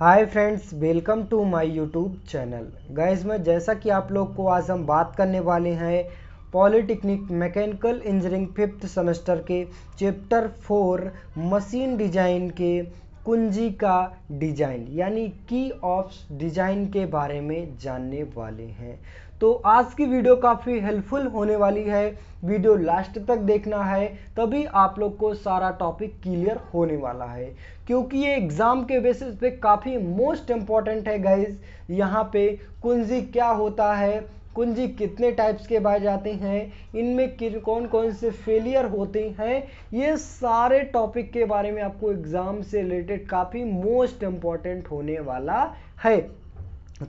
hi friends welcome to my YouTube channel guys मैं जैसा कि आप लोग को आज हम बात करने वाले हैं polytechnic mechanical engineering fifth semester के चैप्टर फोर मशीन डिजाइन के कुंजी का डिजाइन यानी की ऑफ डिजाइन के बारे में जानने वाले हैं तो आज की वीडियो काफ़ी हेल्पफुल होने वाली है वीडियो लास्ट तक देखना है तभी आप लोग को सारा टॉपिक क्लियर होने वाला है क्योंकि ये एग्ज़ाम के बेसिस पे काफ़ी मोस्ट इम्पॉर्टेंट है गाइज यहाँ पे कुंजी क्या होता है कुंजी कितने टाइप्स के पाए जाते हैं इनमें कौन कौन से फेलियर होते हैं ये सारे टॉपिक के बारे में आपको एग्ज़ाम से रिलेटेड काफ़ी मोस्ट इम्पॉर्टेंट होने वाला है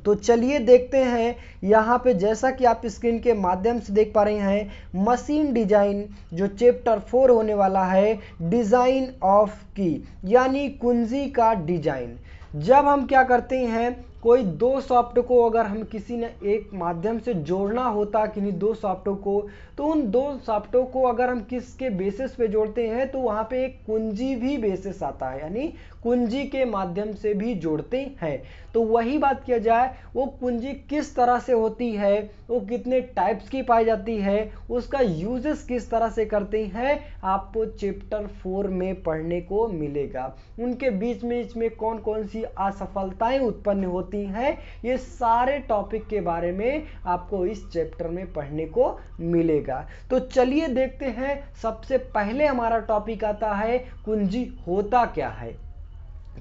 तो चलिए देखते हैं यहाँ पे जैसा कि आप स्क्रीन के माध्यम से देख पा रहे हैं मशीन डिजाइन जो चैप्टर फोर होने वाला है डिज़ाइन ऑफ की यानी कुंजी का डिजाइन जब हम क्या करते हैं कोई दो सॉफ्ट को अगर हम किसी ने एक माध्यम से जोड़ना होता किन्हीं दो सॉफ्टों को तो उन दो सॉफ्टों को अगर हम किसके बेसिस पे जोड़ते हैं तो वहाँ पे एक कुंजी भी बेसिस आता है यानी कुंजी के माध्यम से भी जोड़ते हैं तो वही बात किया जाए वो कुंजी किस तरह से होती है वो कितने टाइप्स की पाई जाती है उसका यूजेस किस तरह से करते हैं आपको चैप्टर फोर में पढ़ने को मिलेगा उनके बीच में इसमें कौन कौन सी असफलताएं उत्पन्न होती हैं ये सारे टॉपिक के बारे में आपको इस चैप्टर में पढ़ने को मिलेगा तो चलिए देखते हैं सबसे पहले हमारा टॉपिक आता है कुंजी होता क्या है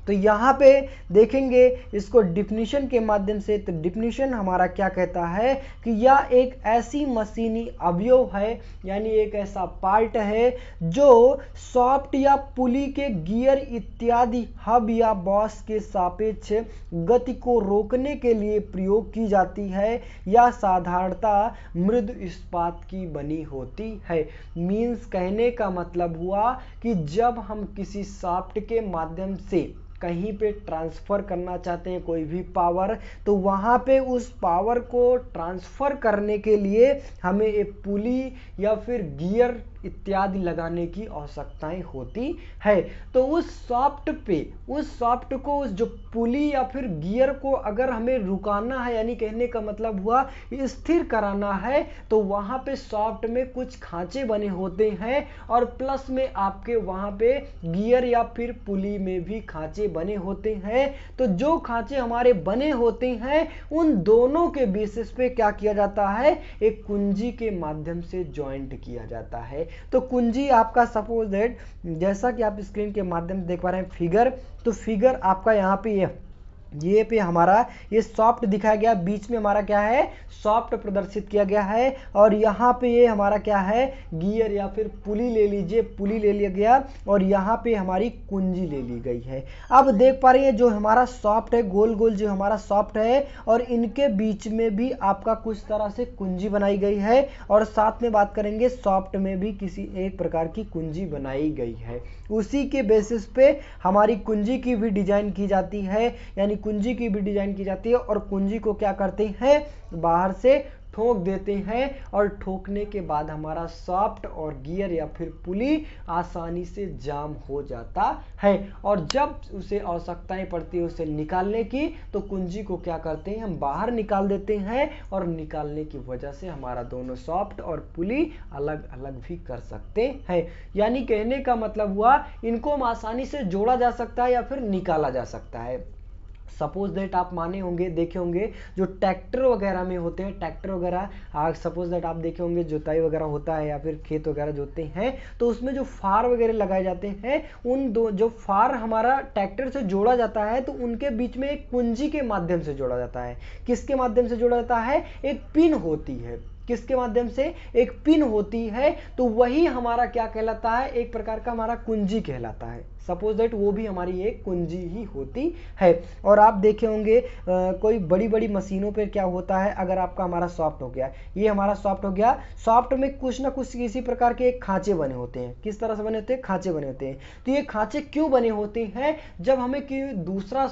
तो यहाँ पे देखेंगे इसको डिफिनीशन के माध्यम से तो डिफिनीशन हमारा क्या कहता है कि यह एक ऐसी मशीनी अवयव है यानी एक ऐसा पार्ट है जो सॉफ्ट या पुली के गियर इत्यादि हब या बॉस के सापेक्ष गति को रोकने के लिए प्रयोग की जाती है या साधारणता मृद इस्पात की बनी होती है मीन्स कहने का मतलब हुआ कि जब हम किसी सॉफ्ट के माध्यम से कहीं पे ट्रांसफ़र करना चाहते हैं कोई भी पावर तो वहाँ पे उस पावर को ट्रांसफ़र करने के लिए हमें एक पुली या फिर गियर इत्यादि लगाने की आवश्यकताएं होती है तो उस सॉफ्ट पे उस सॉफ्ट को उस जो पुली या फिर गियर को अगर हमें रुकाना है यानी कहने का मतलब हुआ स्थिर कराना है तो वहाँ पे सॉफ्ट में कुछ खांचे बने होते हैं और प्लस में आपके वहाँ पे गियर या फिर पुली में भी खांचे बने होते हैं तो जो खांचे हमारे बने होते हैं उन दोनों के बेसिस पे क्या किया जाता है एक कुंजी के माध्यम से ज्वाइंट किया जाता है तो कुंजी आपका सपोज दैट जैसा कि आप स्क्रीन के माध्यम से देख पा रहे हैं फिगर तो फिगर आपका यहाँ पे ये ये पे हमारा ये सॉफ्ट दिखाया गया बीच में हमारा क्या है सॉफ्ट प्रदर्शित किया गया है और यहाँ पे ये हमारा क्या है गियर या फिर पुली ले लीजिए पुली ले लिया गया और यहाँ पे हमारी कुंजी ले ली गई है अब देख पा रही है जो हमारा सॉफ्ट है गोल गोल जो हमारा सॉफ्ट है और इनके बीच में भी आपका कुछ तरह से कुंजी बनाई गई है और साथ में बात करेंगे सॉफ्ट में भी किसी एक प्रकार की कुंजी बनाई गई है उसी के बेसिस पे हमारी कुंजी की भी डिजाइन की जाती है यानी यानी कुंजी की भी डिजाइन की जाती है और कुंजी को क्या करते हैं बाहर से ठोक देते हैं और ठोकने के बाद हमारा सॉफ्ट और गियर या फिर पुली आसानी से जाम हो जाता है और जब उसे आवश्यकताएं पड़ती है उसे निकालने की तो कुंजी को क्या करते हैं हम बाहर निकाल देते हैं और निकालने की वजह से हमारा दोनों सॉफ्ट और पुली अलग अलग भी कर सकते हैं यानी कहने का मतलब हुआ इनको हम आसानी से जोड़ा जा सकता है या फिर निकाला जा सकता है सपोज दैट आप माने होंगे देखे होंगे जो ट्रैक्टर वगैरह में होते हैं ट्रैक्टर वगैरह सपोज दैट आप देखे होंगे जोताई वगैरह होता है या फिर खेत वगैरह जोते हैं तो उसमें जो फार वगैरह लगाए जाते हैं उन दो जो फार हमारा ट्रैक्टर से जोड़ा जाता है तो उनके बीच में एक कुंजी के माध्यम से जोड़ा जाता है किसके माध्यम से जोड़ा जाता है एक पिन होती है किसके माध्यम से एक पिन होती है तो वही हमारा क्या कहलाता है एक प्रकार का हमारा कुंजी कहलाता है सपोज दैट वो भी हमारी एक कुंजी ही होती है और आप देखे होंगे कोई बड़ी बड़ी मशीनों पर क्या होता है अगर आपका हमारा सॉफ्ट हो गया ये हमारा सॉफ्ट हो गया सॉफ्ट में कुछ ना कुछ किसी प्रकार के एक खांचे बने होते हैं किस तरह से बने होते हैं खांचे बने होते हैं तो ये खांचे क्यों बने होते हैं जब हमें कि दूसरा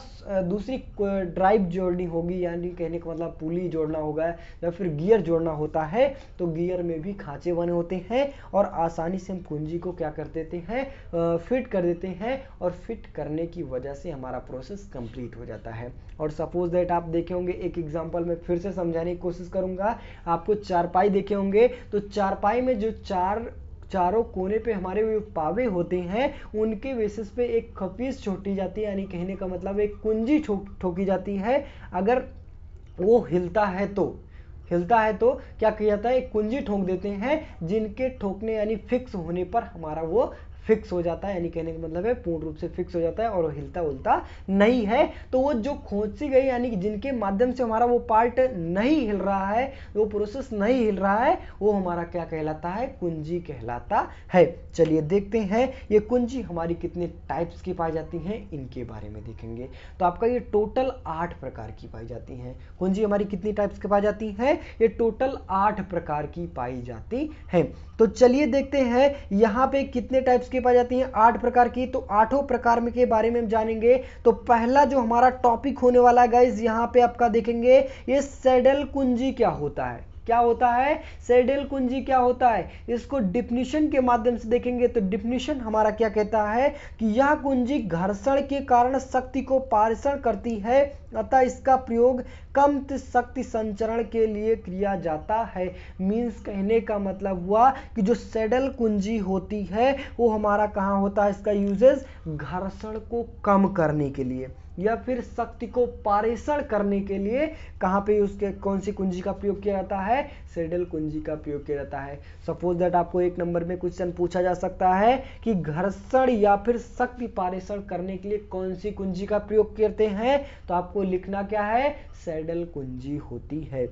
दूसरी ड्राइव जोड़नी होगी यानी कहने का मतलब पुली जोड़ना होगा या फिर गियर जोड़ना होता है तो गियर में भी खांचे बने होते हैं और आसानी से हम कुंजी को क्या कर देते हैं फिट कर देते हैं है और फिट करने की वजह से हमारा प्रोसेस कंप्लीट हो जाता है और सपोज दैट आप देखे होंगे एक एग्जांपल में फिर से समझाने की कोशिश करूंगा आपको चारपाई देखे होंगे तो चारपाई में जो चार चारों कोने पे हमारे जो पावे होते हैं उनके बेसिस पे एक खपीस छोटी जाती है यानी कहने का मतलब एक कुंजी ठोकी जाती है अगर वो हिलता है तो हिलता है तो क्या किया जाता है कुंजी ठोक देते हैं जिनके ठोकने यानी फिक्स होने पर हमारा वो फिक्स हो जाता है यानी कहने का मतलब है पूर्ण रूप से फिक्स हो जाता है और हिलता उलता नहीं है तो वो जो खोची गई यानी कि जिनके माध्यम से हमारा वो पार्ट नहीं हिल रहा है वो प्रोसेस नहीं हिल रहा है वो हमारा क्या कहलाता है कुंजी कहलाता है चलिए देखते हैं ये कुंजी हमारी कितने टाइप्स की पाई जाती हैं इनके बारे में देखेंगे तो आपका ये टोटल आठ प्रकार की पाई जाती हैं कुंजी हमारी कितनी टाइप्स की पाई जाती हैं ये टोटल आठ प्रकार की पाई जाती हैं तो चलिए देखते हैं यहाँ पे कितने टाइप्स की स्टेप पाई जाती हैं आठ प्रकार की तो आठों प्रकार में के बारे में हम जानेंगे तो पहला जो हमारा टॉपिक होने वाला है गाइज यहाँ पे आपका देखेंगे ये सेडल कुंजी क्या होता है क्या होता है सेडल कुंजी क्या होता है इसको डिफिनिशन के माध्यम से देखेंगे तो डिफिनिशन हमारा क्या कहता है कि यह कुंजी घर्षण के कारण शक्ति को पारिषण करती है अतः इसका प्रयोग कम शक्ति संचरण के लिए किया जाता है मीन्स कहने का मतलब हुआ कि जो सेडल कुंजी होती है वो हमारा कहाँ होता है इसका यूजेज घर्षण को कम करने के लिए या फिर शक्ति को पारेषण करने के लिए कहाँ पे उसके कौन सी कुंजी का प्रयोग किया जाता है सेडल कुंजी का प्रयोग किया जाता है सपोज दैट आपको एक नंबर में क्वेश्चन पूछा जा सकता है कि घर्षण या फिर शक्ति पारेषण करने के लिए कौन सी कुंजी का प्रयोग करते हैं तो आपको लिखना क्या है सैडल कुंजी होती है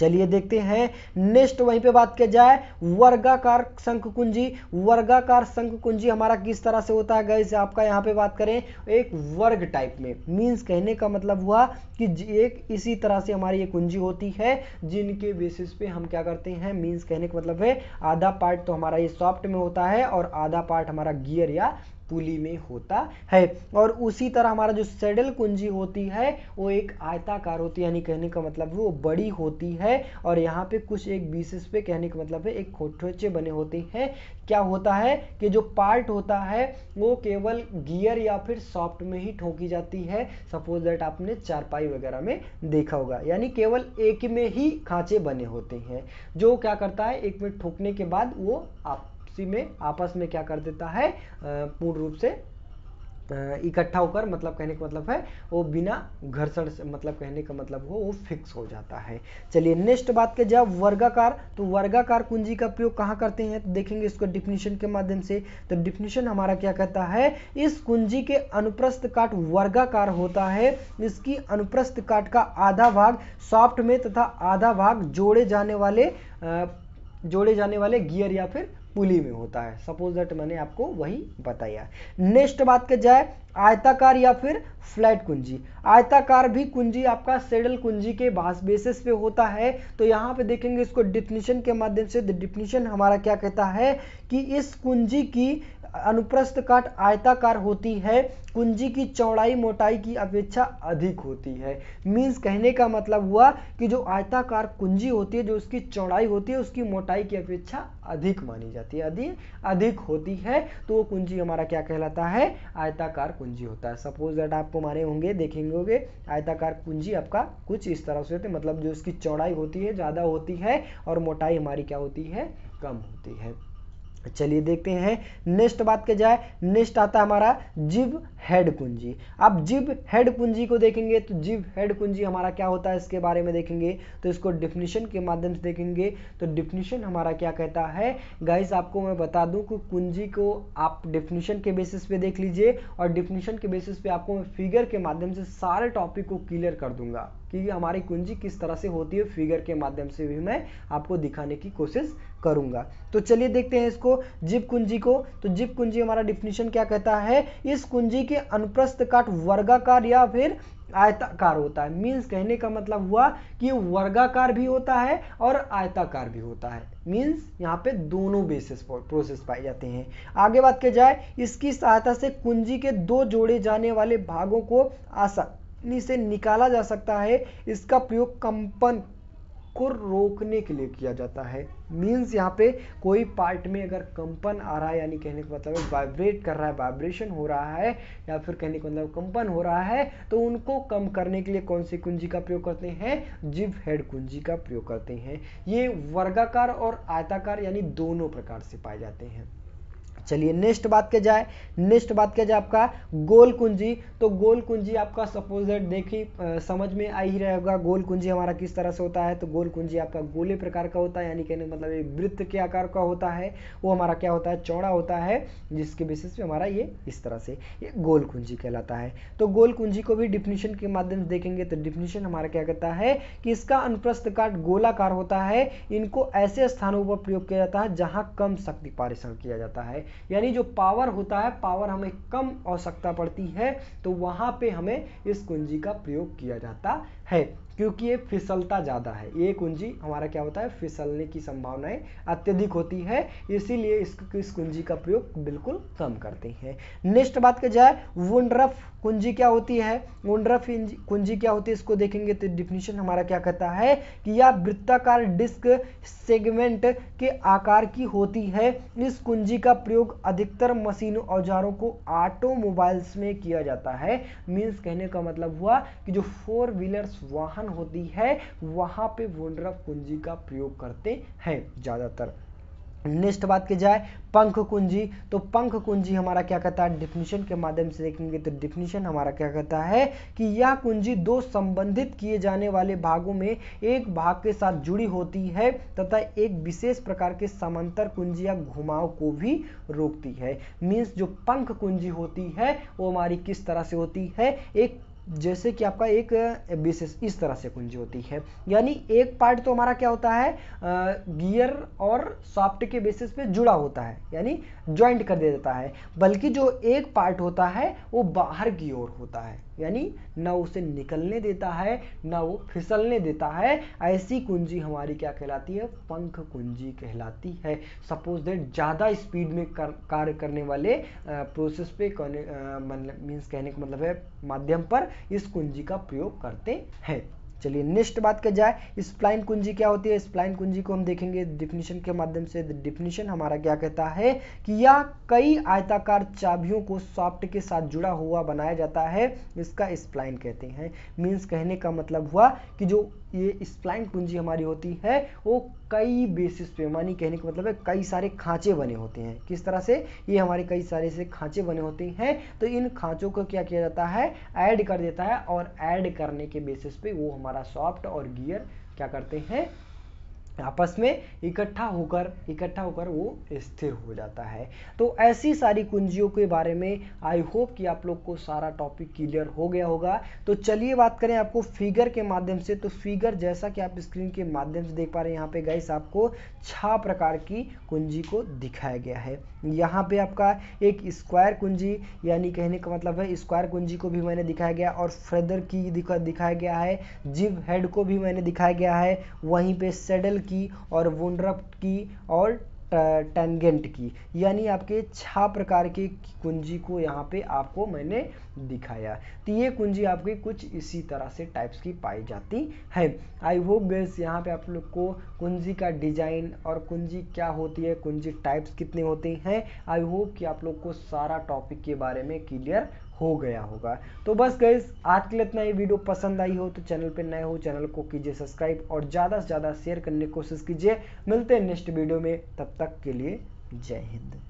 चलिए देखते हैं नेक्स्ट वहीं पे बात किया जाए वर्गाकार शंख कुंजी वर्गाकार शंख कुंजी हमारा किस तरह से होता है गैस आपका यहाँ पे बात करें एक वर्ग टाइप में मींस कहने का मतलब हुआ कि एक इसी तरह से हमारी ये कुंजी होती है जिनके बेसिस पे हम क्या करते हैं मींस कहने का मतलब है आधा पार्ट तो हमारा ये सॉफ्ट में होता है और आधा पार्ट हमारा गियर या पुली में होता है और उसी तरह हमारा जो सेडल कुंजी होती है वो एक आयताकार होती है यानी कहने का मतलब वो बड़ी होती है और यहाँ पे कुछ एक बीसेस पे कहने का मतलब है एक खोटोचे बने होते हैं क्या होता है कि जो पार्ट होता है वो केवल गियर या फिर सॉफ्ट में ही ठोंकी जाती है सपोज दैट आपने चारपाई वगैरह में देखा होगा यानी केवल एक में ही खांचे बने होते हैं जो क्या करता है एक में ठोकने के बाद वो आप उसी में आपस में क्या कर देता है पूर्ण रूप से इकट्ठा होकर मतलब कहने का मतलब है वो बिना घर्षण से मतलब कहने का मतलब हो वो फिक्स हो जाता है चलिए नेक्स्ट बात के जब वर्गाकार तो वर्गाकार कुंजी का प्रयोग कहाँ करते हैं तो देखेंगे इसको डिफिनेशन के माध्यम से तो डिफिनेशन हमारा क्या कहता है इस कुंजी के अनुप्रस्थ काट वर्गाकार होता है इसकी अनुप्रस्थ काट का आधा भाग सॉफ्ट में तथा आधा भाग जोड़े जाने वाले आ, जोड़े जाने वाले गियर या फिर पुली में होता है सपोज दैट मैंने आपको वही बताया नेक्स्ट बात कर जाए आयताकार या फिर फ्लैट कुंजी आयताकार भी कुंजी आपका सेडल कुंजी के बास बेसिस पे होता है तो यहाँ पे देखेंगे इसको डिफिनीशन के माध्यम से डिफिनीशन हमारा क्या कहता है कि इस कुंजी की अनुप्रस्थ काट आयताकार होती है कुंजी की चौड़ाई मोटाई की अपेक्षा अधिक होती है मीन्स कहने का मतलब हुआ कि जो आयताकार कुंजी होती है जो उसकी चौड़ाई होती है उसकी मोटाई की अपेक्षा अधिक मानी जाती है अधिक अधिक होती है तो वो कुंजी हमारा क्या कहलाता है आयताकार कुंजी होता है सपोज दैट आपको माने होंगे देखेंगे होंगे आयताकार कुंजी आपका कुछ इस तरह से होते मतलब जो उसकी चौड़ाई होती है ज़्यादा होती है और मोटाई हमारी क्या होती है कम होती है तो चलिए देखते हैं नेक्स्ट बात के जाए नेक्स्ट आता है हमारा जीव हेड कुंजी अब जीव हेड कुंजी को देखेंगे तो जीव हेड कुंजी हमारा क्या होता है इसके बारे में देखेंगे तो इसको डिफिनीशन के माध्यम से देखेंगे तो डिफिनीशन हमारा क्या कहता है गाइस आपको मैं बता दूं कि कुंजी को आप डिफिनीशन के बेसिस पे देख लीजिए और डिफिनीशन के बेसिस पे आपको मैं फिगर के माध्यम से सारे टॉपिक को क्लियर कर दूंगा कि हमारी कुंजी किस तरह से होती है फिगर के माध्यम से भी मैं आपको दिखाने की कोशिश करूंगा तो चलिए देखते हैं इसको जिप कुंजी को तो जिप कुंजी हमारा डिफिनेशन क्या कहता है इस कुंजी के अनुप्रस्थ काट वर्गाकार या फिर आयताकार होता है मीन्स कहने का मतलब हुआ कि वर्गाकार भी होता है और आयताकार भी होता है मीन्स यहाँ पे दोनों बेसिस प्रोसेस पाए जाते हैं आगे बात किया जाए इसकी सहायता से कुंजी के दो जोड़े जाने वाले भागों को आसान कंपनी से निकाला जा सकता है इसका प्रयोग कंपन को रोकने के लिए किया जाता है मीन्स यहाँ पे कोई पार्ट में अगर कंपन आ रहा है यानी कहने का मतलब वाइब्रेट कर रहा है वाइब्रेशन हो रहा है या फिर कहने का मतलब कंपन हो रहा है तो उनको कम करने के लिए कौन सी कुंजी का प्रयोग करते हैं जिव हेड कुंजी का प्रयोग करते हैं ये वर्गाकार और आयताकार यानी दोनों प्रकार से पाए जाते हैं चलिए नेक्स्ट बात किया जाए नेक्स्ट बात किया जाए आपका गोल कुंजी तो गोल कुंजी आपका सपोज दैट देखिए समझ में आ ही रहेगा गोल कुंजी हमारा किस तरह से होता है तो गोल कुंजी आपका गोले प्रकार का होता है यानी कहने मतलब एक वृत्त के आकार का होता है वो हमारा क्या होता है चौड़ा होता है जिसके बेसिस पे हमारा ये इस तरह से ये गोल कुंजी कहलाता है तो गोल कुंजी को भी डिफिनेशन के माध्यम से देखेंगे तो डिफिनीशन हमारा क्या कहता है कि इसका अनुप्रस्थ काट गोलाकार होता है इनको ऐसे स्थानों पर प्रयोग किया जाता है जहाँ कम शक्ति पारिश्रम किया जाता है यानी जो पावर होता है पावर हमें कम आवश्यकता पड़ती है तो वहाँ पे हमें इस कुंजी का प्रयोग किया जाता है क्योंकि ये फिसलता ज़्यादा है ये कुंजी हमारा क्या होता है फिसलने की संभावनाएं अत्यधिक होती है इसीलिए इस, इस कुंजी का प्रयोग बिल्कुल कम करते हैं नेक्स्ट बात कर जाए वुंडरफ कुंजी क्या होती है वुंडरफ कुंजी क्या होती है इसको देखेंगे तो डिफिनीशन हमारा क्या कहता है कि यह वृत्ताकार डिस्क सेगमेंट के आकार की होती है इस कुंजी का प्रयोग अधिकतर मशीनों औजारों को ऑटोमोबाइल्स में किया जाता है मीन्स कहने का मतलब हुआ कि जो फोर व्हीलर्स वाहन उत्पन्न होती है वहां पे वोड्रफ कुंजी का प्रयोग करते हैं ज़्यादातर नेक्स्ट बात की जाए पंख कुंजी तो पंख कुंजी हमारा क्या कहता है डिफिनेशन के माध्यम से देखेंगे तो डिफिनेशन हमारा क्या कहता है कि यह कुंजी दो संबंधित किए जाने वाले भागों में एक भाग के साथ जुड़ी होती है तथा एक विशेष प्रकार के समांतर कुंजी या घुमाव को भी रोकती है मींस जो पंख कुंजी होती है वो हमारी किस तरह से होती है एक जैसे कि आपका एक बेसिस इस तरह से कुंजी होती है यानी एक पार्ट तो हमारा क्या होता है गियर और सॉफ्ट के बेसिस पे जुड़ा होता है यानी ज्वाइंट कर दिया जाता है बल्कि जो एक पार्ट होता है वो बाहर की ओर होता है यानी न उसे निकलने देता है न वो फिसलने देता है ऐसी कुंजी हमारी क्या कहलाती है पंख कुंजी कहलाती है सपोज दैट ज़्यादा स्पीड में कर, कार्य करने वाले प्रोसेस पे मतलब मीन्स कहने का मतलब है माध्यम पर इस कुंजी का प्रयोग करते हैं चलिए नेक्स्ट बात कर जाए स्प्लाइन कुंजी क्या होती है स्प्लाइन कुंजी को हम देखेंगे डिफिनेशन के माध्यम से डिफिनेशन हमारा क्या कहता है कि यह कई आयताकार चाबियों को सॉफ्ट के साथ जुड़ा हुआ बनाया जाता है इसका स्प्लाइन कहते हैं मीन्स कहने का मतलब हुआ कि जो ये स्प्लाइन कुंजी हमारी होती है वो कई बेसिस पे मानी कहने का मतलब है कई सारे खांचे बने होते हैं किस तरह से ये हमारे कई सारे से खांचे बने होते हैं तो इन खांचों को क्या किया जाता है ऐड कर देता है और ऐड करने के बेसिस पे वो हमारा सॉफ्ट और गियर क्या करते हैं आपस में इकट्ठा होकर इकट्ठा होकर वो स्थिर हो जाता है तो ऐसी सारी कुंजियों के बारे में आई होप कि आप लोग को सारा टॉपिक क्लियर हो गया होगा तो चलिए बात करें आपको फिगर के माध्यम से तो फिगर जैसा कि आप स्क्रीन के माध्यम से देख पा रहे हैं यहाँ पे गाइस आपको छह प्रकार की कुंजी को दिखाया गया है यहाँ पे आपका एक स्क्वायर कुंजी यानी कहने का मतलब है स्क्वायर कुंजी को भी मैंने दिखाया गया और फ्रेदर की दिखाया गया है जिव हेड को भी मैंने दिखाया गया है वहीं पे सेडल की और वुंड्रप्ट की और टेंगेंट की यानी आपके छह प्रकार के कुंजी को यहाँ पे आपको मैंने दिखाया तो ये कुंजी आपके कुछ इसी तरह से टाइप्स की पाई जाती है आई होप गैस यहाँ पे आप लोग को कुंजी का डिजाइन और कुंजी क्या होती है कुंजी टाइप्स कितने होते हैं आई होप कि आप लोग को सारा टॉपिक के बारे में क्लियर हो गया होगा तो बस गई आज के लिए इतना ये वीडियो पसंद आई हो तो चैनल पे नए हो चैनल को कीजिए सब्सक्राइब और ज़्यादा से ज़्यादा शेयर करने की कोशिश कीजिए मिलते हैं नेक्स्ट वीडियो में तब तक के लिए जय हिंद